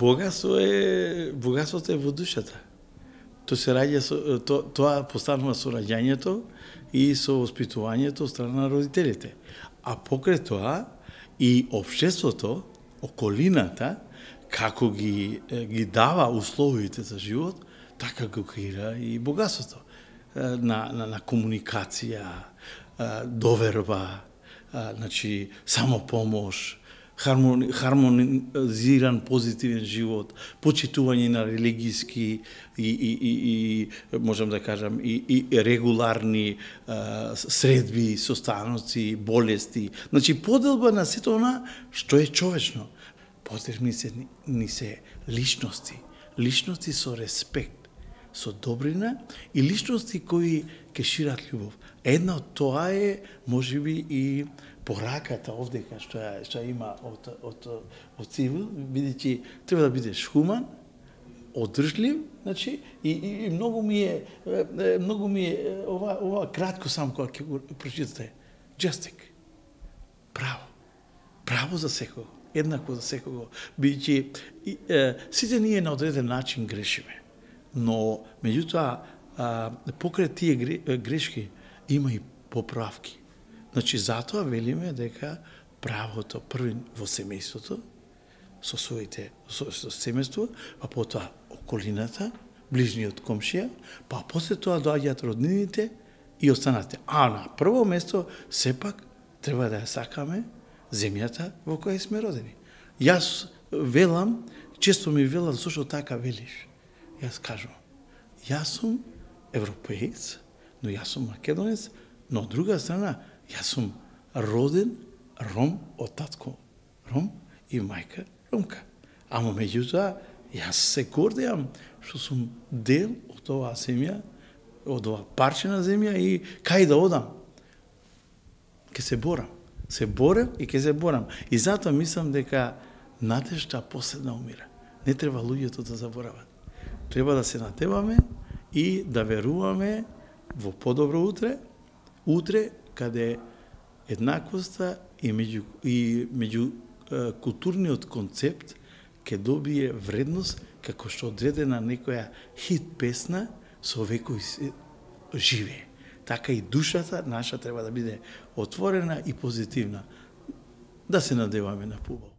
богатство е богатството е во душата. Тоа се раѓа со то, тоа постанува со раѓањето и со воспитувањето од страна на родителите. А покрај тоа и општеството, околината како ги ги дава условите за живот, така го креира и богатството на, на, на комуникација, доверба, значи самопомош, хармони, хармонизиран позитивен живот, почитување на религиски и, и, и, и можам да кажам и, и регуларни а, средби, состаноци, болести. Значи поделба на сето она што е човечно. Потребни се ни се личности, личности со респект со добрина и личности кои ке шират љубов. Една од тоа е можеби и пораката овдека што ја, што има од од од цивил, бидејќи треба да бидеш хуман, одржлив, значи и, и, и многу ми е многу ми е ова ова кратко сам кога ќе го прочитате. Джастик. Право. Право за секого. Еднакво за секого, бидејќи сите ние на одреден начин грешиме но меѓутоа покрај тие грешки има и поправки. Значи затоа велиме дека правото први во семејството со своите со, со семејство, а потоа околината, ближниот комшија, па после тоа доаѓаат роднините и останате. А на прво место сепак треба да ја сакаме земјата во која сме родени. Јас велам, често ми велам, зошто така велиш. Јас кажувам, јас сум европеец, но јас сум македонец, но од друга страна, јас сум роден ром од татко ром и мајка ромка. Ама меѓутоа, јас се гордеам што сум дел од оваа земја, од оваа парче на земја и кај да одам. Ке се борам. Се борам и ке се борам. И затоа мислам дека надежта последна умира. Не треба луѓето да заборават. Треба да се натеваме и да веруваме во подобро утре, утре каде еднаквоста и меѓу, и меѓу културниот концепт ќе добие вредност како што одредена некоја хит песна со векој се живе. Така и душата наша треба да биде отворена и позитивна. Да се надеваме на пубо.